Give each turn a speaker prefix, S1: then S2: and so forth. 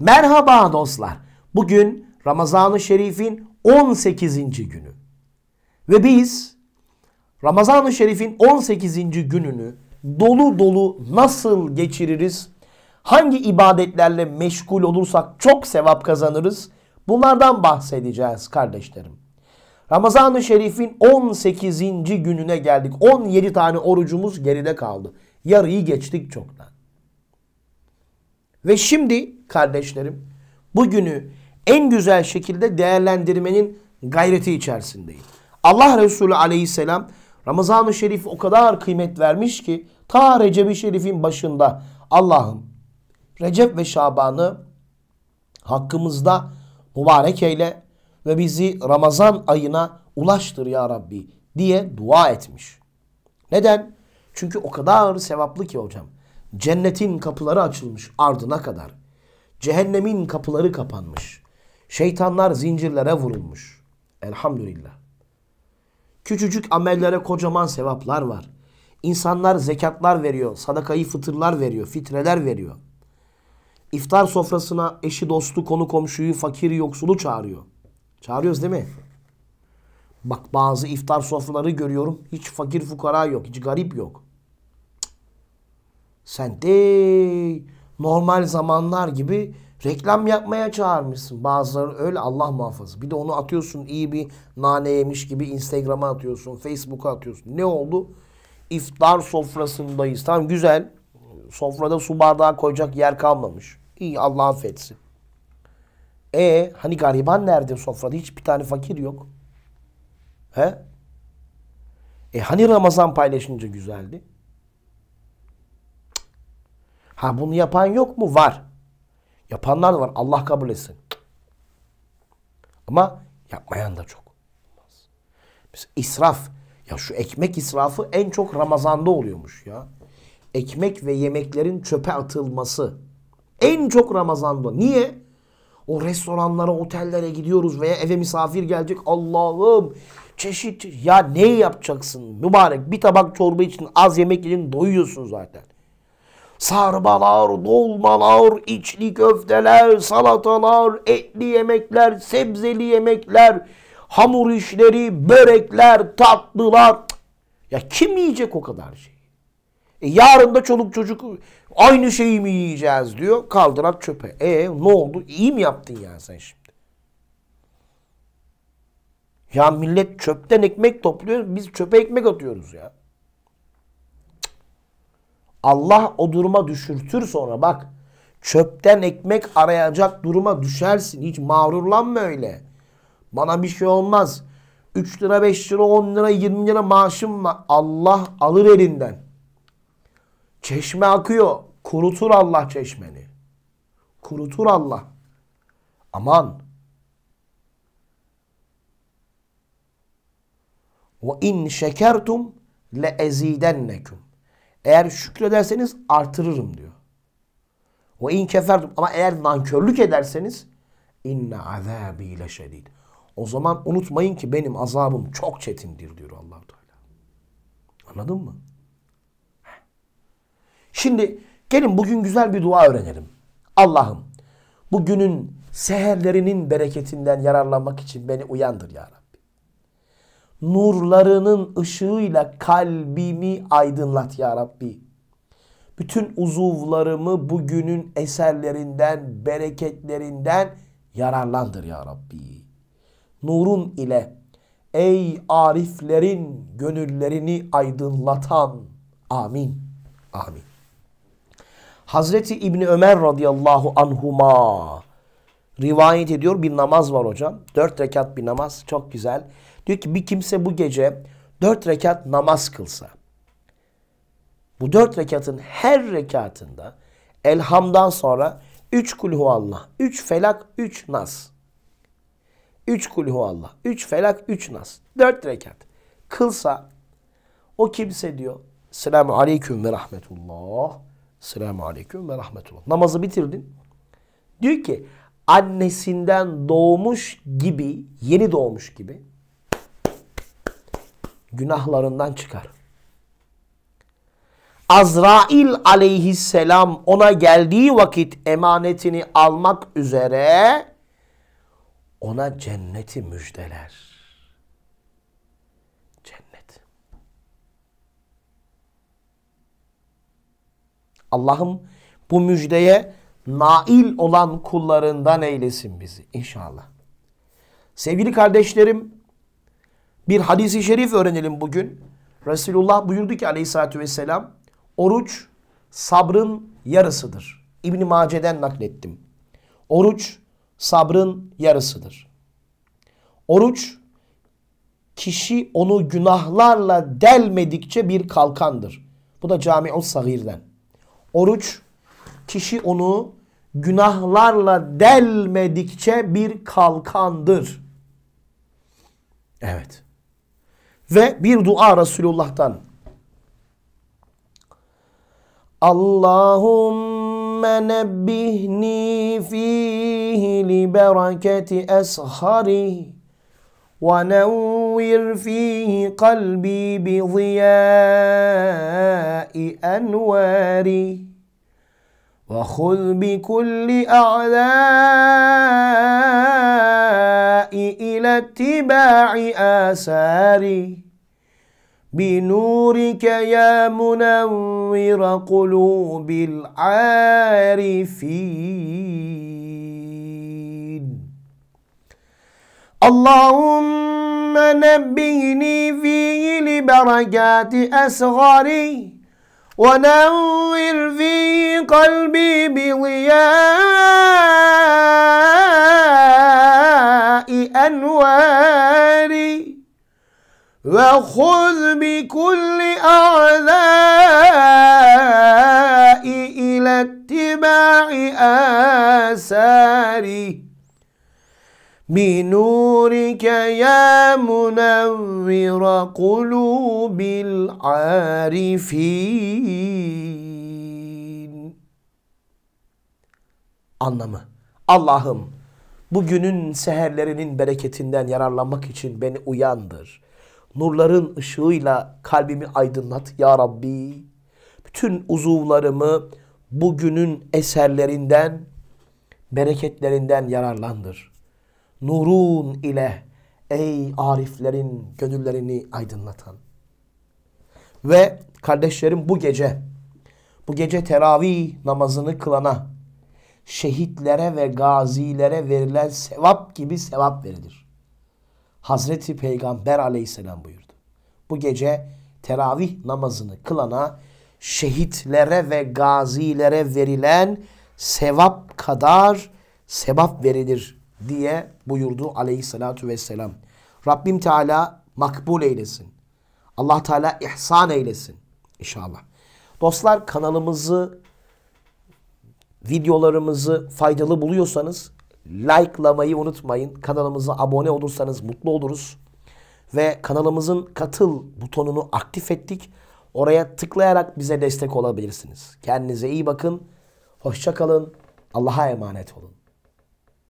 S1: Merhaba dostlar. Bugün Ramazan-ı Şerif'in 18. günü. Ve biz Ramazan-ı Şerif'in 18. gününü dolu dolu nasıl geçiririz? Hangi ibadetlerle meşgul olursak çok sevap kazanırız? Bunlardan bahsedeceğiz kardeşlerim. Ramazan-ı Şerif'in 18. gününe geldik. 17 tane orucumuz geride kaldı. Yarıyı geçtik çoktan. Ve şimdi kardeşlerim bugünü en güzel şekilde değerlendirmenin gayreti içerisindeyim. Allah Resulü aleyhisselam Ramazan-ı Şerif o kadar kıymet vermiş ki ta Recep-i Şerif'in başında Allah'ım Recep ve Şaban'ı hakkımızda mübarek eyle ve bizi Ramazan ayına ulaştır ya Rabbi diye dua etmiş. Neden? Çünkü o kadar sevaplı ki hocam. Cennetin kapıları açılmış ardına kadar. Cehennemin kapıları kapanmış. Şeytanlar zincirlere vurulmuş. Elhamdülillah. Küçücük amellere kocaman sevaplar var. İnsanlar zekatlar veriyor, sadakayı fıtırlar veriyor, fitreler veriyor. İftar sofrasına eşi, dostu, konu komşuyu, fakir, yoksulu çağırıyor. Çağırıyoruz değil mi? Bak bazı iftar sofraları görüyorum. Hiç fakir fukara yok, hiç garip yok. Sen de normal zamanlar gibi reklam yapmaya çağırmışsın. Bazıları öyle Allah muhafaza. Bir de onu atıyorsun iyi bir nane yemiş gibi Instagram'a atıyorsun, Facebook'a atıyorsun. Ne oldu? İftar sofrasındayız. Tam güzel. Sofrada su bardağı koyacak yer kalmamış. İyi Allah affetsin. E hani gariban nerede sofrada? hiç bir tane fakir yok. He? E hani Ramazan paylaşınca güzeldi? Ha bunu yapan yok mu? Var. Yapanlar da var. Allah kabul etsin. Ama yapmayan da çok. Mesela israf. Ya şu ekmek israfı en çok Ramazan'da oluyormuş ya. Ekmek ve yemeklerin çöpe atılması. En çok Ramazan'da. Niye? O restoranlara, otellere gidiyoruz veya eve misafir gelecek. Allah'ım çeşit. Ya ne yapacaksın? Mübarek bir tabak çorba için az yemek için doyuyorsun zaten. Sarmalar, dolmalar, içli köfteler, salatalar, etli yemekler, sebzeli yemekler, hamur işleri, börekler, tatlılar. Ya kim yiyecek o kadar şey? E yarın da çoluk çocuk aynı şeyi mi yiyeceğiz diyor. Kaldırat çöpe. E ne oldu? İyi mi yaptın ya sen şimdi? Ya millet çöpten ekmek topluyor. Biz çöpe ekmek atıyoruz ya. Allah o duruma düşürtür sonra bak. Çöpten ekmek arayacak duruma düşersin. Hiç mağrurlanma öyle. Bana bir şey olmaz. 3 lira 5 lira 10 lira 20 lira maaşım var. Allah alır elinden. Çeşme akıyor. Kurutur Allah çeşmeni. Kurutur Allah. Aman. Ve in şekertum le ezidennekum. Eğer şükrederseniz artırırım diyor. O in keferdim. Ama eğer nankörlük ederseniz inna azabi le şedid. O zaman unutmayın ki benim azabım çok çetindir diyor allah Teala. Anladın mı? Şimdi gelin bugün güzel bir dua öğrenelim. Allah'ım bugünün seherlerinin bereketinden yararlanmak için beni uyandır ya Rabbi nurlarının ışığıyla kalbimi aydınlat ya Rabbi. Bütün uzuvlarımı bugünün eserlerinden, bereketlerinden yararlandır ya Rabbi. Nurun ile ey ariflerin gönüllerini aydınlatan amin. Amin. Hazreti İbni Ömer radıyallahu anhuma rivayet ediyor. Bir namaz var hocam. Dört rekat bir namaz. Çok güzel. Diyor ki bir kimse bu gece dört rekat namaz kılsa. Bu dört rekatın her rekatında elhamdan sonra üç kulhu Allah, üç felak, üç nas. Üç kulhu Allah, üç felak, üç nas. Dört rekat. Kılsa o kimse diyor selamu aleyküm ve rahmetullah. Selamu aleyküm ve rahmetullah. Namazı bitirdin. Diyor ki annesinden doğmuş gibi, yeni doğmuş gibi günahlarından çıkar. Azrail aleyhisselam ona geldiği vakit emanetini almak üzere ona cenneti müjdeler. Cennet. Allah'ım bu müjdeye nail olan kullarından eylesin bizi inşallah. Sevgili kardeşlerim bir hadisi şerif öğrenelim bugün. Resulullah buyurdu ki aleyhissalatü vesselam oruç sabrın yarısıdır. İbn-i Mace'den naklettim. Oruç sabrın yarısıdır. Oruç kişi onu günahlarla delmedikçe bir kalkandır. Bu da Cami'ul Sagir'den. Oruç kişi onu günahlarla delmedikçe bir kalkandır. Evet. ve bir dua Resulullah'tan. Allahümme nebbihni fihi li bereketi esharih ونور فيه قلبي بضياء أنواره وخذ بكل أعداء اتباع آثاري بنورك يا منور قلوب العارفين اللهم نبهني فيه لبركات أصغري ونور في قلبي بضياء أنواري وخذ بكل أعداء إلى اتباع آثاري بنورك يا منور قلوب العارفين Anlamı Allah'ım Bugünün seherlerinin bereketinden yararlanmak için beni uyandır. Nurların ışığıyla kalbimi aydınlat ya Rabbi. Bütün uzuvlarımı bugünün eserlerinden, bereketlerinden yararlandır. Nurun ile ey ariflerin gönüllerini aydınlatan. Ve kardeşlerim bu gece, bu gece teravih namazını kılana, şehitlere ve gazilere verilen sevap gibi sevap verilir. Hazreti Peygamber aleyhisselam buyurdu. Bu gece teravih namazını kılana şehitlere ve gazilere verilen sevap kadar sevap verilir diye buyurdu aleyhissalatu vesselam. Rabbim Teala makbul eylesin. Allah Teala ihsan eylesin inşallah. Dostlar kanalımızı videolarımızı faydalı buluyorsanız likelamayı unutmayın. Kanalımıza abone olursanız mutlu oluruz. Ve kanalımızın katıl butonunu aktif ettik. Oraya tıklayarak bize destek olabilirsiniz. Kendinize iyi bakın. Hoşça kalın. Allah'a emanet olun.